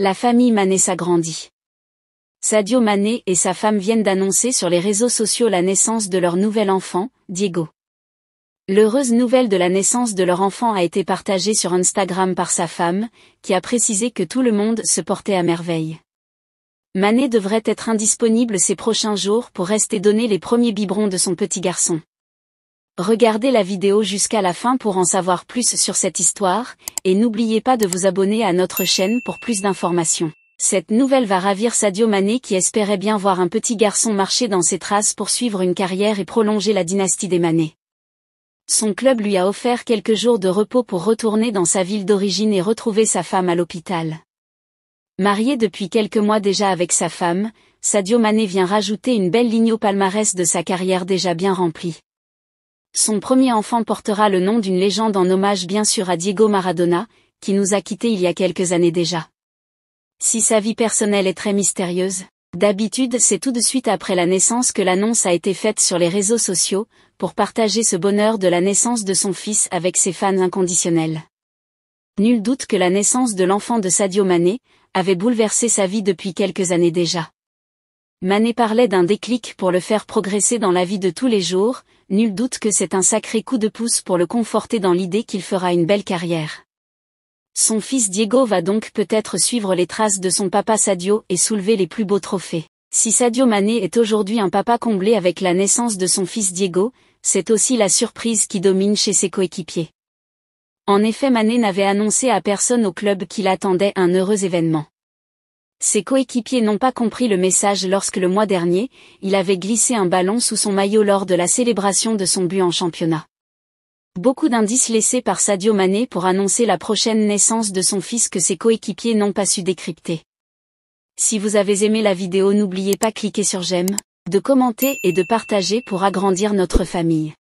La famille Manet s'agrandit. Sadio Manet et sa femme viennent d'annoncer sur les réseaux sociaux la naissance de leur nouvel enfant, Diego. L'heureuse nouvelle de la naissance de leur enfant a été partagée sur Instagram par sa femme, qui a précisé que tout le monde se portait à merveille. Manet devrait être indisponible ces prochains jours pour rester donner les premiers biberons de son petit garçon. Regardez la vidéo jusqu'à la fin pour en savoir plus sur cette histoire, et n'oubliez pas de vous abonner à notre chaîne pour plus d'informations. Cette nouvelle va ravir Sadio Mané qui espérait bien voir un petit garçon marcher dans ses traces pour suivre une carrière et prolonger la dynastie des Mané. Son club lui a offert quelques jours de repos pour retourner dans sa ville d'origine et retrouver sa femme à l'hôpital. Marié depuis quelques mois déjà avec sa femme, Sadio Mané vient rajouter une belle ligne au palmarès de sa carrière déjà bien remplie. Son premier enfant portera le nom d'une légende en hommage bien sûr à Diego Maradona, qui nous a quittés il y a quelques années déjà. Si sa vie personnelle est très mystérieuse, d'habitude c'est tout de suite après la naissance que l'annonce a été faite sur les réseaux sociaux, pour partager ce bonheur de la naissance de son fils avec ses fans inconditionnels. Nul doute que la naissance de l'enfant de Sadio Mané, avait bouleversé sa vie depuis quelques années déjà. Manet parlait d'un déclic pour le faire progresser dans la vie de tous les jours, nul doute que c'est un sacré coup de pouce pour le conforter dans l'idée qu'il fera une belle carrière. Son fils Diego va donc peut-être suivre les traces de son papa Sadio et soulever les plus beaux trophées. Si Sadio Mané est aujourd'hui un papa comblé avec la naissance de son fils Diego, c'est aussi la surprise qui domine chez ses coéquipiers. En effet Mané n'avait annoncé à personne au club qu'il attendait un heureux événement. Ses coéquipiers n'ont pas compris le message lorsque le mois dernier, il avait glissé un ballon sous son maillot lors de la célébration de son but en championnat. Beaucoup d'indices laissés par Sadio Mané pour annoncer la prochaine naissance de son fils que ses coéquipiers n'ont pas su décrypter. Si vous avez aimé la vidéo n'oubliez pas cliquer sur j'aime, de commenter et de partager pour agrandir notre famille.